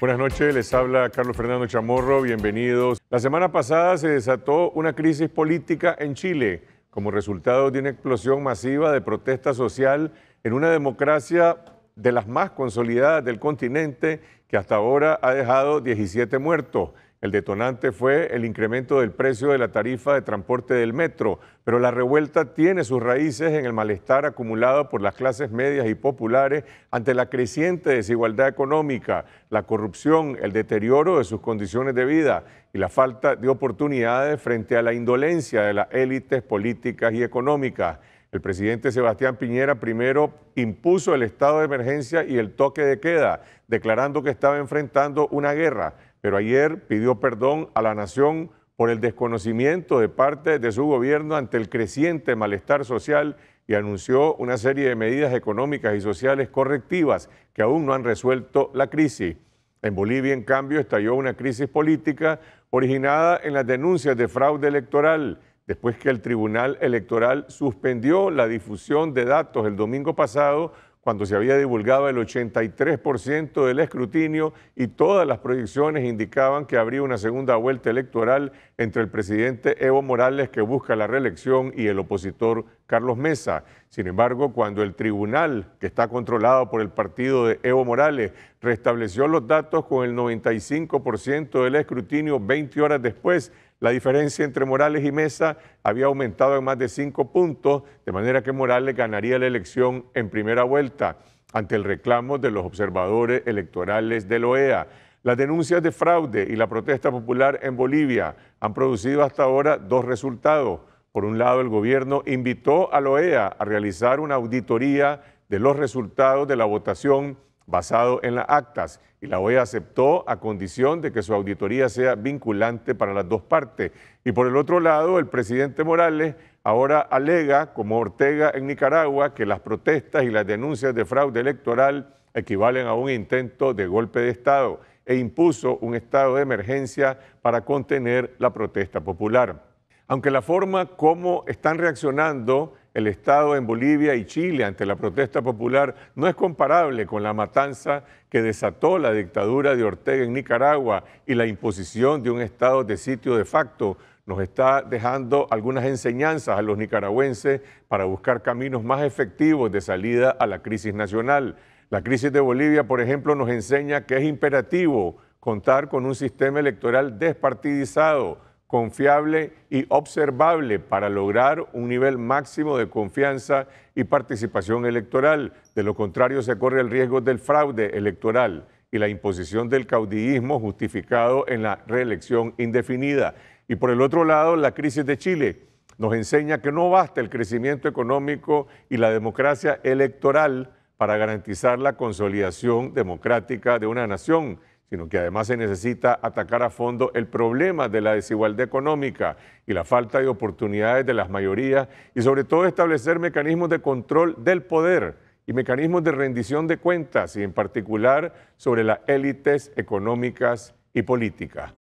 Buenas noches, les habla Carlos Fernando Chamorro, bienvenidos. La semana pasada se desató una crisis política en Chile como resultado de una explosión masiva de protesta social en una democracia de las más consolidadas del continente, que hasta ahora ha dejado 17 muertos. El detonante fue el incremento del precio de la tarifa de transporte del metro, pero la revuelta tiene sus raíces en el malestar acumulado por las clases medias y populares ante la creciente desigualdad económica, la corrupción, el deterioro de sus condiciones de vida y la falta de oportunidades frente a la indolencia de las élites políticas y económicas. El presidente Sebastián Piñera primero impuso el estado de emergencia y el toque de queda, declarando que estaba enfrentando una guerra, pero ayer pidió perdón a la nación por el desconocimiento de parte de su gobierno ante el creciente malestar social y anunció una serie de medidas económicas y sociales correctivas que aún no han resuelto la crisis. En Bolivia, en cambio, estalló una crisis política originada en las denuncias de fraude electoral después que el Tribunal Electoral suspendió la difusión de datos el domingo pasado cuando se había divulgado el 83% del escrutinio y todas las proyecciones indicaban que habría una segunda vuelta electoral entre el presidente Evo Morales, que busca la reelección, y el opositor Carlos Mesa. Sin embargo, cuando el tribunal, que está controlado por el partido de Evo Morales, restableció los datos con el 95% del escrutinio 20 horas después, la diferencia entre Morales y Mesa había aumentado en más de 5 puntos, de manera que Morales ganaría la elección en primera vuelta ante el reclamo de los observadores electorales de la e OEA. Las denuncias de fraude y la protesta popular en Bolivia han producido hasta ahora dos resultados. Por un lado, el gobierno invitó a la OEA a realizar una auditoría de los resultados de la votación basado en las actas y la OEA aceptó a condición de que su auditoría sea vinculante para las dos partes. Y por el otro lado, el presidente Morales ahora alega, como Ortega en Nicaragua, que las protestas y las denuncias de fraude electoral equivalen a un intento de golpe de Estado e impuso un estado de emergencia para contener la protesta popular aunque la forma como están reaccionando el Estado en Bolivia y Chile ante la protesta popular no es comparable con la matanza que desató la dictadura de Ortega en Nicaragua y la imposición de un Estado de sitio de facto, nos está dejando algunas enseñanzas a los nicaragüenses para buscar caminos más efectivos de salida a la crisis nacional. La crisis de Bolivia, por ejemplo, nos enseña que es imperativo contar con un sistema electoral despartidizado confiable y observable para lograr un nivel máximo de confianza y participación electoral. De lo contrario, se corre el riesgo del fraude electoral y la imposición del caudillismo justificado en la reelección indefinida. Y por el otro lado, la crisis de Chile nos enseña que no basta el crecimiento económico y la democracia electoral para garantizar la consolidación democrática de una nación sino que además se necesita atacar a fondo el problema de la desigualdad económica y la falta de oportunidades de las mayorías y sobre todo establecer mecanismos de control del poder y mecanismos de rendición de cuentas y en particular sobre las élites económicas y políticas.